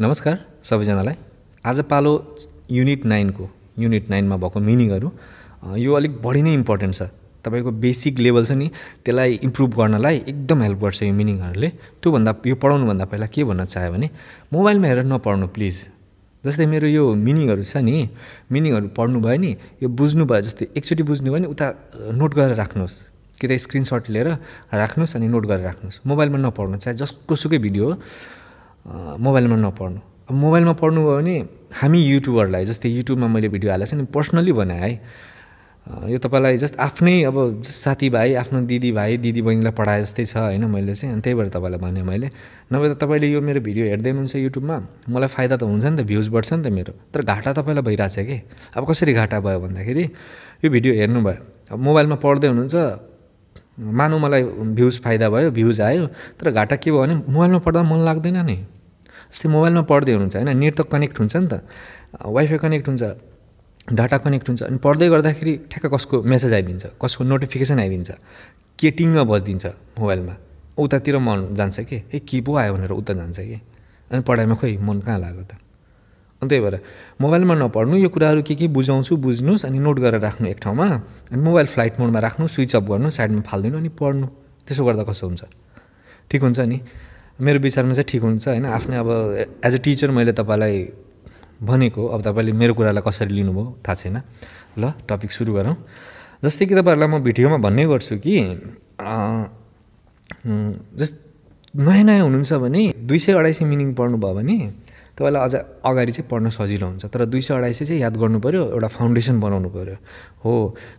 नमस्कार सबैजनालाई आज पालो युनिट नाइनको युनिट नाइनमा भएको मिनिङहरू यो अलिक बढी नै इम्पोर्टेन्ट छ तपाईँको बेसिक लेभल छ नि त्यसलाई इम्प्रुभ गर्नलाई एकदम हेल्प गर्छ यो मिनिङहरूले त्योभन्दा यो पढाउनुभन्दा पहिला के भन्न चाह्यो भने मोबाइलमा हेरेर नपढ्नु प्लिज जस्तै मेरो यो मिनिङहरू छ नि मिनिङहरू पढ्नु भयो नि यो बुझ्नु भयो जस्तै एकचोटि बुझ्नु भयो नि उता नोट गरेर राख्नुहोस् कि त स्क्रिनसट लिएर राख्नुहोस् अनि नोट गरेर राख्नुहोस् मोबाइलमा नपढ्नु चाहे जसकोसुकै भिडियो हो मोबाइलमा नपढ्नु अब मोबाइलमा पढ्नुभयो भने हामी युट्युबरलाई जस्तै युट्युबमा मैले भिडियो हालेको छ नि पर्सनली बनाएँ है यो तपाईँलाई जस्ट आफ्नै अब जस्ट साथीभाइ आफ्नो दिदीभाइ दिदीबहिनीलाई पढाए जस्तै छ होइन मैले चाहिँ अनि त्यही भएर तपाईँलाई भने मैले नभए त तपाईँले यो मेरो भिडियो हेर्दै हुनुहुन्छ युट्युबमा मलाई फाइदा त हुन्छ नि त भ्युज बढ्छ नि त मेरो तर घाटा तपाईँलाई भइरहेछ कि अब कसरी घाटा भयो भन्दाखेरि यो भिडियो हेर्नु भयो अब मोबाइलमा पढ्दै हुनुहुन्छ मानौँ मलाई भ्युज फाइदा भयो भ्युज आयो तर घाटा के भयो भने मोबाइलमा पढ्दा मन लाग्दैन नि जस्तै मोबाइलमा पढ्दै हुनुहुन्छ होइन नेट त कनेक्ट हुन्छ नि त वाइफाई कनेक्ट हुन्छ डाटा कनेक्ट हुन्छ अनि पढ्दै गर्दाखेरि ठ्याक्क कसको मेसेज आइदिन्छ कसको नोटिफिकेसन आइदिन्छ के टिङ्ग बजिदिन्छ मोबाइलमा उतातिर मन जान्छ कि ए के पो आयो भनेर उता जान्छ कि अनि पढाइमा खोइ मन कहाँ लाग्यो त अनि त्यही भएर मोबाइलमा नपढ्नु यो कुराहरू के के बुझाउँछु बुझ्नुहोस् अनि नोट गरेर राख्नु एक ठाउँमा अनि मोबाइल फ्लाइट मोडमा राख्नु स्विच अफ गर्नु साइडमा फालिदिनु अनि पढ्नु त्यसो गर्दा कसो हुन्छ ठिक हुन्छ नि मेरो विचारमा चाहिँ ठिक हुन्छ होइन आफ्नै अब एज अ टिचर मैले तपाईँलाई भनेको अब तपाईँले मेरो कुरालाई कसरी लिनुभयो थाहा छैन ल टपिक सुरु गरौँ जस्तै कि तपाईँहरूलाई म भिडियोमा भन्ने गर्छु कि जस नयाँ नयाँ हुनुहुन्छ भने दुई सय अढाई सय मिनिङ पढ्नुभयो भने तपाईँलाई अझ अगाडि चाहिँ पढ्न सजिलो हुन्छ तर दुई सय अढाई सय चाहिँ याद गर्नु पऱ्यो एउटा फाउन्डेसन बनाउनु पऱ्यो हो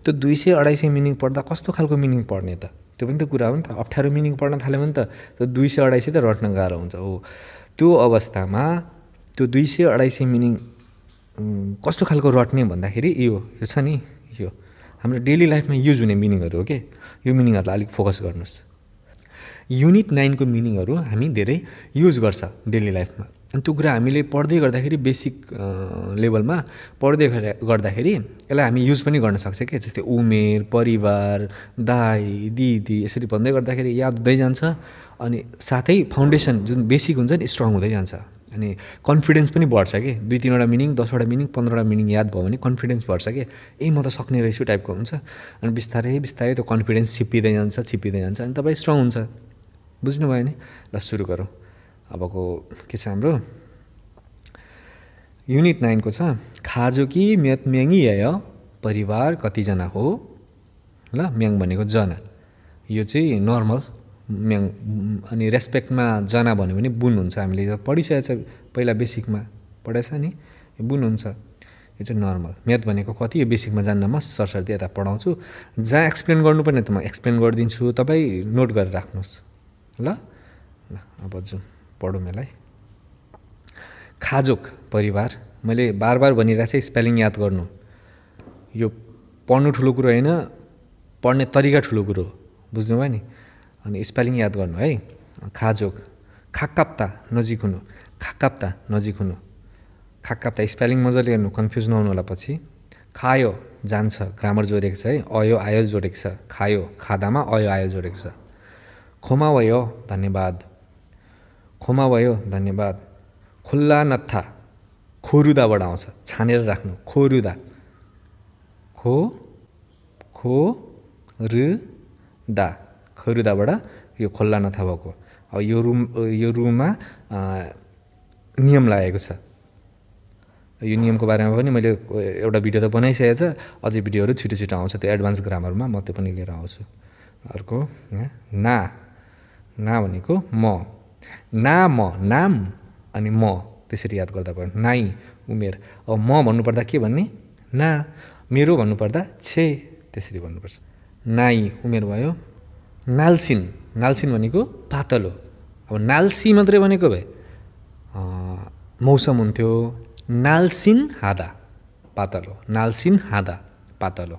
त्यो दुई सय अढाई सय मिनिङ पढ्दा कस्तो खालको मिनिङ पढ्ने त त्यो पनि त कुरा हो नि त अप्ठ्यारो मिनिङ पढ्न थाल्यो भने त दुई सय अढाई सय त रट्न गाह्रो हुन्छ हो त्यो अवस्थामा त्यो दुई सय अढाई सय मिनिङ कस्तो खालको रट्ने भन्दाखेरि यो यो छ नि यो हाम्रो डेली लाइफमा युज हुने मिनिङहरू हो कि यो मिनिङहरूलाई अलिक फोकस गर्नुहोस् युनिट नाइनको मिनिङहरू हामी धेरै युज गर्छ डेली लाइफमा अनि त्यो कुरा हामीले पढ्दै गर्दाखेरि बेसिक लेभलमा पढ्दै गर्दाखेरि यसलाई हामी युज पनि गर्न सक्छ क्या जस्तै उमेर परिवार दाई दिदी यसरी भन्दै गर्दाखेरि याद हुँदै जान्छ अनि साथै फाउन्डेसन जुन बेसिक हुन्छ नि स्ट्रङ हुँदै जान्छ अनि कन्फिडेन्स पनि बढ्छ कि दुई तिनवटा मिनिङ दसवटा मिनिङ पन्ध्रवटा मिनिङ याद भयो भने कन्फिडेन्स बढ्छ कि ए म त सक्ने रहेछु टाइपको हुन्छ अनि बिस्तारै बिस्तारै त्यो कन्फिडेन्स छिप्पिँदै जान्छ छिप्पिँदै जान्छ अनि तपाईँ स्ट्रङ हुन्छ बुझ्नुभयो नि ल सुरु गरौँ अबको के छ हाम्रो युनिट नाइनको छ म्याङ्गी म्याङीय परिवार कतिजना हो ल म्याङ भनेको जना यो चाहिँ नर्मल म्याङ अनि रेस्पेक्टमा जना भन्यो भने बुन हुन्छ हामीले पढिसकेको छ पहिला बेसिकमा पढाएछ नि बुन हुन्छ यो चाहिँ नर्मल म्याथ भनेको कति यो बेसिकमा जान्न म सरस्वती यता पढाउँछु जहाँ एक्सप्लेन गर्नुपर्ने त म एक्सप्लेन गरिदिन्छु तपाईँ नोट गरेर राख्नुहोस् ल ल अब जाउँ पढौँ यसलाई खाजोक परिवार मैले बार बार भनिरहेको छ स्पेलिङ याद गर्नु यो पढ्नु ठुलो कुरो होइन पढ्ने तरिका ठुलो कुरो बुझ्नुभयो नि अनि स्पेलिङ याद गर्नु है खाजोक खाकाप्ता नजिक हुनु खाकाप्ता नजिक हुनु खाकाप्ता स्पेलिङ मजाले हेर्नु कन्फ्युज नहुनु होला पछि खायो जान्छ ग्रामर जोडेको छ है अयो आयो जोडेको छ खायो खादामा अयो आयो जोडेको छ खोमा भयो धन्यवाद खोमा भयो धन्यवाद खुल्ला नत्था खोरुदाबाट आउँछ छानेर राख्नु खोरुदा खो खो रु दा खरुदाबाट यो खोल्ला नथा भएको अब यो रुम यो रुममा नियम लागेको छ यो नियमको बारेमा पनि मैले एउटा भिडियो त बनाइसकेको छ अझै भिडियोहरू छिटो छिटो आउँछ त्यो एडभान्स ग्रामरमा म त्यो पनि लिएर आउँछु अर्को ना ना भनेको म नाम नाम अनि म त्यसरी याद गर्दा भयो नाइ उमेर अब म भन्नुपर्दा के भन्ने ना मेरो भन्नुपर्दा छे त्यसरी भन्नुपर्छ नाइ उमेर भयो नाल्सिन नाल्सिन भनेको पातलो अब नाल्सी मात्रै भनेको भए मौसम हुन्थ्यो नाल्सिन हादा पातलो नाल्सिन हादा पातलो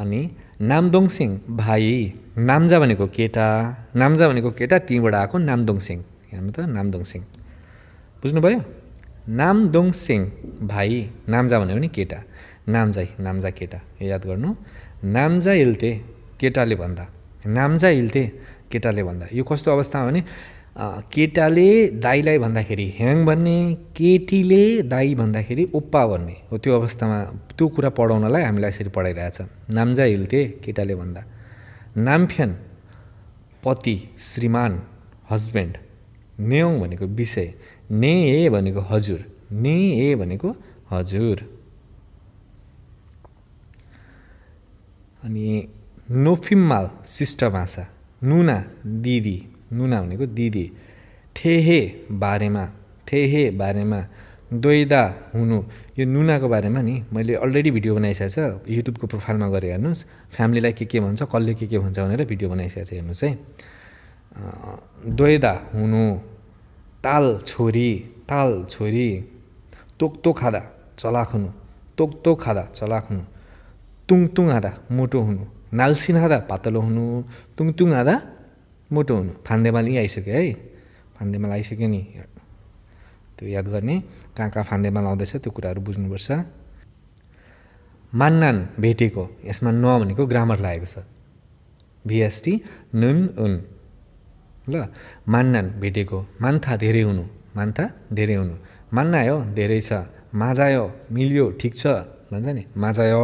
अनि सिंह भाइ नाम्जा भनेको केटा नाम्जा भनेको केटा त्यहीँबाट आएको सिंह हेर्नु त नामदोङसिङ बुझ्नुभयो सिंह भाइ नाम्जा भनेको नि केटा नाम्जाई नाम्जा केटा याद गर्नु नाम्जा इल्ते केटाले भन्दा नाम्जा इल्ते केटाले भन्दा यो कस्तो अवस्थामा भने केटाले दाईलाई भन्दाखेरि ह्याङ भन्ने केटीले दाई भन्दाखेरि ओप्पा भन्ने हो त्यो अवस्थामा त्यो कुरा पढाउनलाई हामीलाई यसरी पढाइरहेछ नाम्जा हिल्थे केटाले भन्दा नाम्फ्यान पति श्रीमान हस्बेन्ड न्याउ भनेको विषय ने ए भनेको हजुर ने ए भनेको हजुर अनि नोफिम्माल शिष्ट भाषा नुना दिदी नुना भनेको दिदी थेहे बारेमा थेहे बारेमा द्वैदा हुनु यो नुनाको बारेमा नि मैले अलरेडी भिडियो बनाइसकेको छ युट्युबको प्रोफाइलमा गरेर हेर्नुहोस् फ्यामिलीलाई के के भन्छ कसले के के भन्छ भनेर भिडियो बनाइसकेको छ हेर्नुहोस् है द्वैदा हुनु ताल छोरी ताल छोरी तोक्तो खाँदा चलाख हुनु तोक्तो खाँदा चलाख हुनु तुङतुङ हाँदा मोटो हुनु नाल्सिन हाँदा पातलो हुनु तुङतुङ हाँदा मोटो हुनु फान्देमा यहीँ आइसक्यो है फान्देमा आइसक्यो नि त्यो याद गर्ने कहाँ कहाँ फान्देमा लाउँदैछ त्यो कुराहरू बुझ्नुपर्छ मान्नान भेटेको यसमा न भनेको ग्रामर लागेको छ भिएसटी नुन उन ल मान्नान भेटेको मान्था धेरै हुनु मान्था धेरै हुनु मान्नायो धेरै छ माझायो मिल्यो ठिक छ भन्छ नि माझायो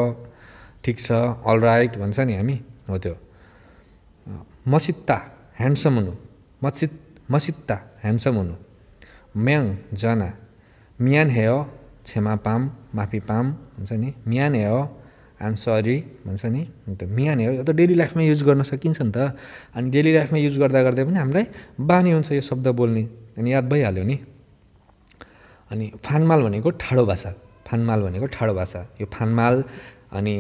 ठिक छ अलराइट भन्छ नि हामी हो त्यो मसित्ता ह्यान्डसम हुनु मसित मसित्ता ह्यान्डसम हुनु म्याङ जना म्यान हे क्षमा पाम माफी पाम हुन्छ नि म्यान हे आइएम सरी भन्छ नि अन्त म्यान हो यो त डेली लाइफमा युज गर्न सकिन्छ नि त अनि डेली लाइफमा युज गर्दा गर्दै पनि हामीलाई बानी हुन्छ यो शब्द बोल्ने अनि याद भइहाल्यो नि अनि फानमाल भनेको ठाडो भाषा फानमाल भनेको ठाडो भाषा यो फानमाल अनि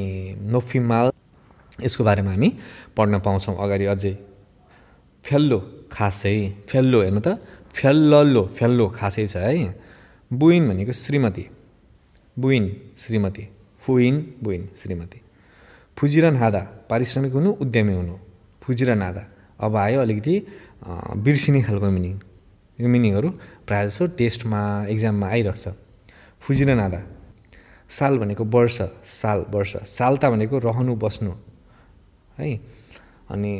नोफिमाल यसको बारेमा हामी पढ्न पाउँछौँ अगाडि अझै फ्याल्लो खासै फ्याल्लो हेर्नु त फ्याल्लो फ्याल्लो खासै छ है बुइन भनेको श्रीमती बुइन श्रीमती फुइन बुइन श्रीमती फुजिर नादा पारिश्रमिक हुनु उद्यमी हुनु फुजिर नादा अब आयो अलिकति बिर्सिने खालको मिनिङ यो मिनिङहरू प्रायः जसो टेस्टमा इक्जाममा आइरहेको छ नादा साल भनेको वर्ष साल वर्ष सालता भनेको रहनु बस्नु है अनि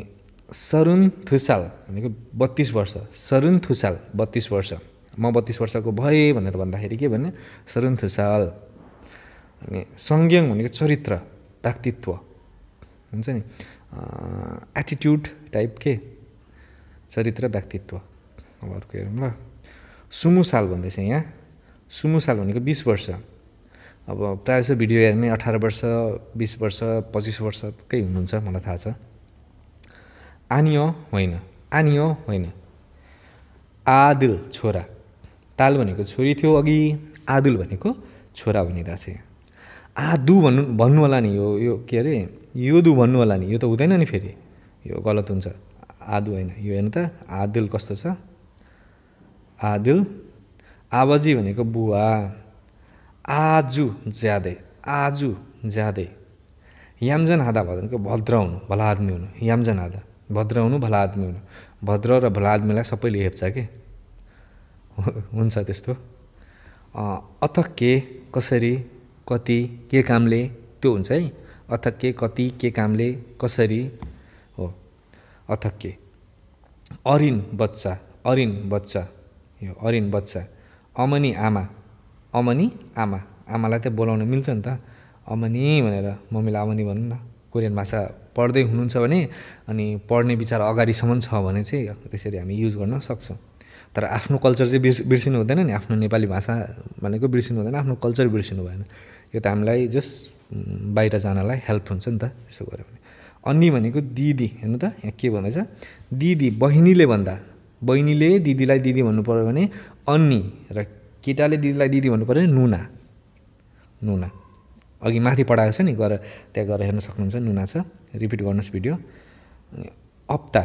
सरुन थुसाल भनेको बत्तिस वर्ष सरुन थुसाल बत्तिस वर्ष म बत्तिस वर्षको भएँ भनेर भन्दाखेरि के भने सरुन थुसाल अनि संज्ञङ भनेको चरित्र व्यक्तित्व हुन्छ नि एटिट्युड टाइप के चरित्र व्यक्तित्व अब अर्को हेरौँ ल सुमुसाल भन्दैछ यहाँ सुमुसाल भनेको बिस वर्ष अब प्रायः जस्तो भिडियो हेर्ने अठार वर्ष बिस वर्ष पच्चिस वर्षकै हुनुहुन्छ मलाई थाहा छ आनियो होइन आनियो होइन आदिल छोरा ताल भनेको छोरी थियो अघि आदुल भनेको छोरा भनिरहेको छ आदु भन्नु भन्नु होला नि यो यो के अरे यो दु भन्नु होला नि यो त हुँदैन नि फेरि यो गलत हुन्छ आदु होइन यो हेर्नु त आदिल कस्तो छ आदिल आवाजी भनेको बुवा आजु ज्यादै आजु ज्यादै यामजन आधा भजनको भद्र हुनु भला आदमी हुनु यामजन आधा भद्र हुनु भला आदमी हुनु भद्र र भला आदमीलाई सबैले हेप्छ के हुन्छ त्यस्तो अथ के कसरी कति के कामले त्यो हुन्छ है अथ के कति के कामले कसरी हो अथ के अरिन बच्चा अरिन बच्चा यो अरिन बच्चा अमनी आमा अमनी आमा आमालाई त बोलाउनु मिल्छ नि त अमनी भनेर मम्मीलाई अमनी भनौँ न कोरियन भाषा पढ्दै हुनुहुन्छ भने अनि पढ्ने विचार अगाडिसम्म छ भने चाहिँ त्यसरी हामी युज गर्न सक्छौँ तर आफ्नो कल्चर चाहिँ बिर्स बिर्सिनु हुँदैन नि आफ्नो नेपाली भाषा भनेको बिर्सिनु हुँदैन आफ्नो कल्चर बिर्सिनु भएन यो त हामीलाई जस्ट बाहिर जानलाई हेल्प हुन्छ नि त यसो गऱ्यो भने अनि भनेको दिदी हेर्नु त यहाँ के भन्दैछ दिदी बहिनीले भन्दा बहिनीले दिदीलाई दिदी भन्नु पऱ्यो भने अन्नी र केटाले दिदीलाई दिदी भन्नु पऱ्यो भने नुना नुना अघि माथि पढाएको छ नि गएर त्यहाँ गएर हेर्न सक्नुहुन्छ नुना छ रिपिट गर्नुहोस् भिडियो अप्ता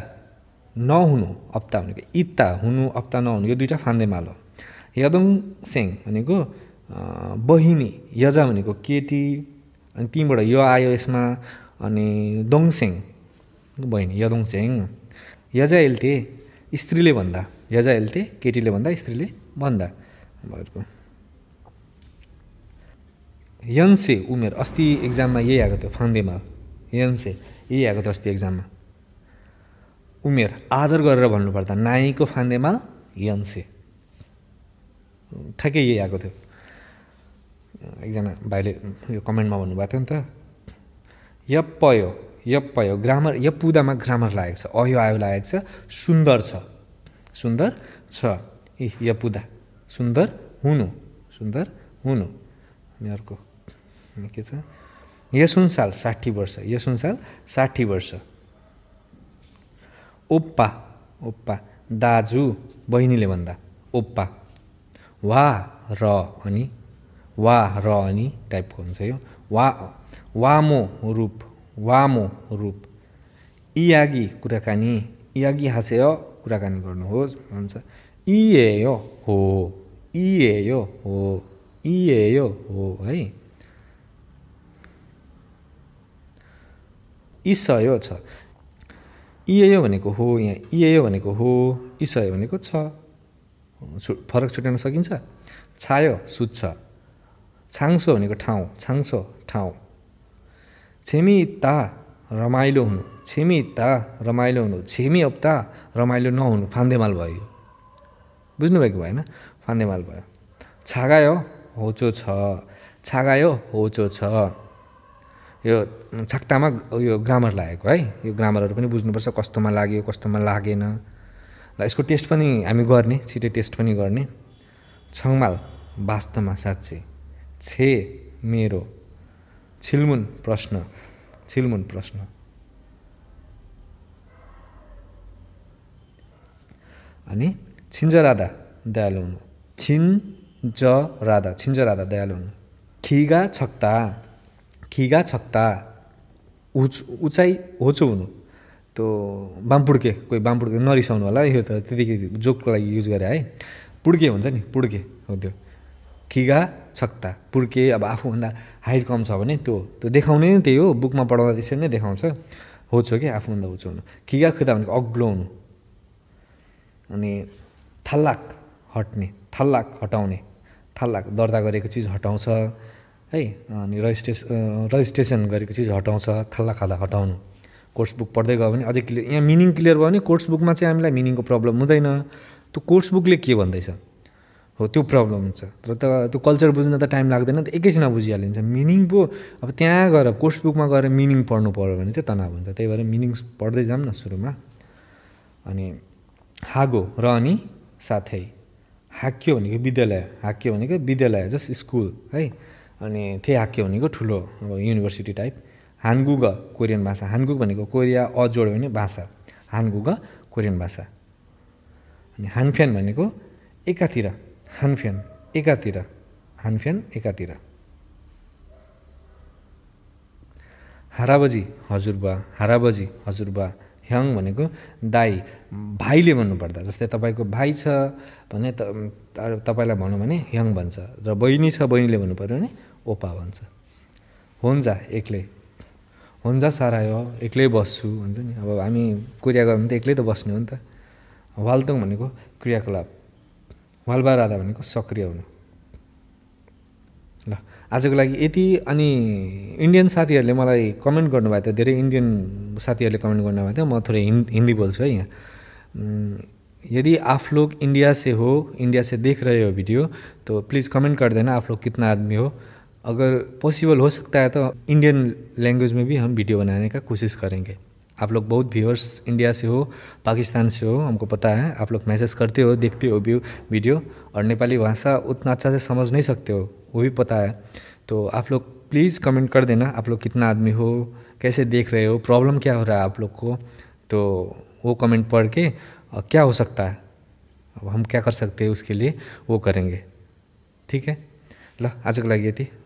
नहुनु अप्ता भनेको इत्ता हुनु अप्ता नहुनु यो दुइटा माल हो यदुङ सेङ भनेको बहिनी यजा भनेको केटी अनि तिमीबाट यो आयो यसमा अनि दोङसेङ बहिनी यदुङ सेङ यजा एल्थे स्त्रीले भन्दा यजा एल्थे केटीले भन्दा स्त्रीले भन्दा भएको यन्से उमेर अस्ति इक्जाममा यही आएको थियो फान्देमा यन्से यही आएको थियो अस्ति इक्जाममा उमेर आदर गरेर भन्नुपर्दा नाइको फान्देमा यन्से ठ्याक्कै यही आएको थियो एकजना भाइले यो कमेन्टमा भन्नुभएको थियो नि त यपयो यप्पयो ग्रामर यपुदामा ग्रामर लागेको छ अयो आयो लागेको छ सुन्दर छ सुन्दर छ यपुदा सुन्दर हुनु सुन्दर हुनु अनि अर्को के छ यसुन साल साठी वर्ष साल साठी वर्ष ओप्पा ओप्पा दाजु बहिनीले भन्दा ओप्पा वा र अनि वा र अनि टाइपको हुन्छ यो वा वामो रूप वामो रूप इयागी कुराकानी इयागी हाँसेर कुराकानी गर्नुहोस् हुन्छ इए हो इए हो इएयो हो है इसयो छ इएयो भनेको हो यहाँ इएयो भनेको हो इसयो भनेको छ छु फरक छुट्याउन सकिन्छ छायो सुत्छ छाङसो भनेको ठाउँ छाङसो ठाउँ इत्ता रमाइलो हुनु छेमिता रमाइलो हुनु छेमी हप्ता रमाइलो नहुनु फान्देमाल भयो बुझ्नुभएको भएन फान्देमाल भयो छागायो होचो छ छागायो होचो छ यो छाक्तामा यो ग्रामर लागेको है यो ग्रामरहरू पनि बुझ्नुपर्छ कस्तोमा लाग्यो कस्तोमा लागेन ल यसको टेस्ट पनि हामी गर्ने छिटै टेस्ट पनि गर्ने छङमाल वास्तवमा साँच्चै छे मेरो छिल्मुन प्रश्न छिल्मुन प्रश्न अनि छिन्जरादा दयालु छिन् ज राधा छिन्ज राधा दयालु हुनु खिगा छक्ता खिगा छक्ता उच उचाइ होचो हुनु त्यो बामपुड्के कोही बामपुड्के नरिसाउनु होला यो त त्यतिखेर जोकको लागि युज गरेँ है पुड्के हुन्छ नि पुड्के हो त्यो खिगा छक्ता पुड्के अब आफूभन्दा हाइट कम छ भने त्यो त्यो देखाउने नै त्यही हो बुकमा पढाउँदा त्यसरी नै देखाउँछ होचो के आफूभन्दा होचो हुनु खिगा खुदा भनेको अग्लो हुनु अनि थल्लाक हट्ने थल्लाक हटाउने थाल्ला दर्ता गरेको चिज हटाउँछ है अनि रजिस्ट्रेस रजिस्ट्रेसन गरेको चिज हटाउँछ थाल्ला खाल्ला हटाउनु कोर्स बुक पढ्दै गयो भने अझै क्लियर यहाँ मिनिङ क्लियर भयो भने कोर्स बुकमा चाहिँ हामीलाई मिनिङको प्रब्लम हुँदैन त्यो कोर्स बुकले के भन्दैछ हो त्यो प्रब्लम हुन्छ तर त त्यो कल्चर बुझ्न त टाइम लाग्दैन त एकैछिन बुझिहालिन्छ मिनिङ पो अब त्यहाँ गएर कोर्स बुकमा गएर मिनिङ पढ्नु पऱ्यो भने चाहिँ तनाव हुन्छ त्यही भएर मिनिङ पढ्दै जाऊँ न सुरुमा अनि हागो र अनि साथै हाक्यो भनेको विद्यालय हाक्यो भनेको विद्यालय जस्ट स्कुल है अनि थे हाक्यो भनेको ठुलो अब युनिभर्सिटी टाइप हानगुग कोरियन भाषा हानगुग भनेको कोरिया अजोड भने भाषा हानगुग कोरियन भाषा अनि हानफ्यान भनेको एकातिर हानफ्यान एकातिर हानफ्यान एकातिर हाराबजी हजुरबा हाराबजी हजुरबा ह्याङ भनेको दाई भाइले भन्नुपर्दा जस्तै तपाईँको भाइ छ भने त तपाईँलाई भनौँ भने यङ भन्छ र बहिनी छ बहिनीले भन्नु पऱ्यो भने ओपा भन्छ हुन्छ एक्लै हुन्छ सारा हो एक्लै बस्छु हुन्छ नि अब हामी कोरिया गयो भने त एक्लै त बस्ने हो नि त वाल्तुङ भनेको क्रियाकलाप वालबा राधा भनेको सक्रिय हुनु ल आजको लागि यति अनि इन्डियन साथीहरूले मलाई कमेन्ट गर्नुभएको थियो धेरै इन्डियन साथीहरूले कमेन्ट गर्नुभएको थियो म थोरै हिन्दी बोल्छु है यहाँ हम्म, यदि आप लोग इंडिया से हो इंडिया से देख रहे हो वीडियो तो प्लीज़ कमेंट कर देना आप लोग कितना आदमी हो अगर पॉसिबल हो सकता है तो इंडियन लैंग्वेज में भी हम वीडियो बनाने का कोशिश करेंगे आप लोग बहुत व्यूअर्स इंडिया से हो पाकिस्तान से हो हमको पता है आप लोग मैसेज करते हो देखते हो भी वीडियो और नेपाली भाषा उतना अच्छा से समझ नहीं सकते हो वो भी पता है तो आप लोग प्लीज़ कमेंट कर देना आप लोग कितना आदमी हो कैसे देख रहे हो प्रॉब्लम क्या हो रहा है आप लोग को तो वो कमेंट पढ़ के क्या हो सकता है अब हम क्या कर सकते हैं उसके लिए वो करेंगे ठीक है ल के लिए यति